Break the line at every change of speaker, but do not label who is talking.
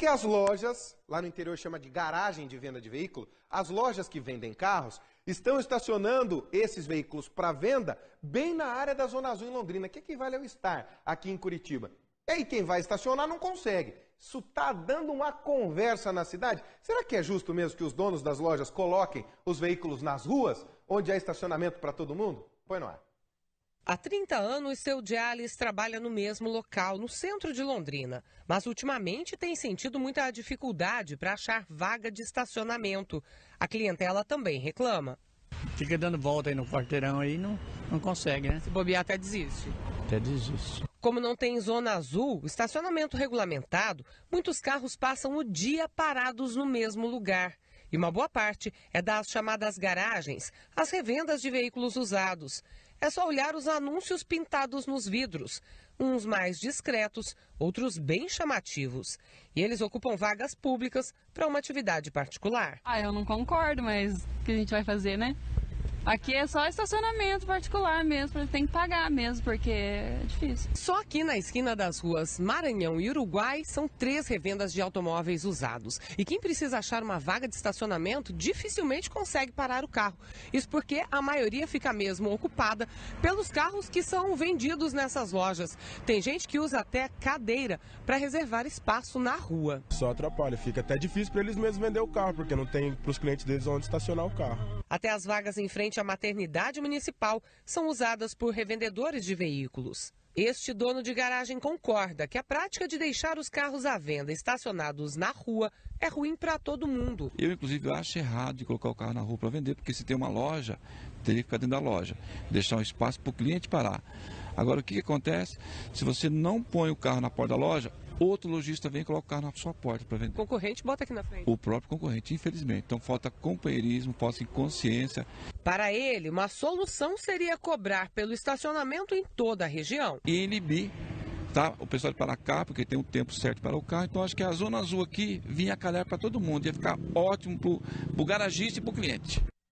Porque as lojas, lá no interior chama de garagem de venda de veículo, as lojas que vendem carros estão estacionando esses veículos para venda bem na área da Zona Azul em Londrina, que equivale ao estar aqui em Curitiba. E aí quem vai estacionar não consegue. Isso está dando uma conversa na cidade. Será que é justo mesmo que os donos das lojas coloquem os veículos nas ruas, onde há estacionamento para todo mundo? Põe no ar.
Há 30 anos, seu Dialis trabalha no mesmo local, no centro de Londrina, mas ultimamente tem sentido muita dificuldade para achar vaga de estacionamento. A clientela também reclama. Fica dando volta aí no quarteirão e não, não consegue, né? Se bobear até desiste. Até desiste. Como não tem zona azul, estacionamento regulamentado, muitos carros passam o dia parados no mesmo lugar. E uma boa parte é das chamadas garagens, as revendas de veículos usados. É só olhar os anúncios pintados nos vidros, uns mais discretos, outros bem chamativos. E eles ocupam vagas públicas para uma atividade particular.
Ah, eu não concordo, mas o que a gente vai fazer, né? Aqui é só estacionamento particular mesmo, tem que pagar
mesmo, porque é difícil. Só aqui na esquina das ruas Maranhão e Uruguai são três revendas de automóveis usados. E quem precisa achar uma vaga de estacionamento dificilmente consegue parar o carro. Isso porque a maioria fica mesmo ocupada pelos carros que são vendidos nessas lojas. Tem gente que usa até cadeira para reservar espaço na
rua. Só atrapalha, fica até difícil para eles mesmos vender o carro, porque não tem para os clientes deles onde estacionar o carro.
Até as vagas em frente à maternidade municipal são usadas por revendedores de veículos. Este dono de garagem concorda que a prática de deixar os carros à venda estacionados na rua é ruim para todo mundo.
Eu, inclusive, acho errado de colocar o carro na rua para vender, porque se tem uma loja, teria que ficar dentro da loja, deixar um espaço para o cliente parar. Agora, o que, que acontece? Se você não põe o carro na porta da loja, outro lojista vem e coloca o carro na sua porta para vender. O
concorrente bota aqui na frente.
O próprio concorrente, infelizmente. Então falta companheirismo, falta consciência.
Para ele, uma solução seria cobrar pelo estacionamento em toda a região.
E inibir tá? O pessoal de para cá, porque tem um tempo certo para o carro. Então acho que a zona azul aqui vinha calhar para todo mundo. Ia ficar ótimo para o garagista e para o cliente.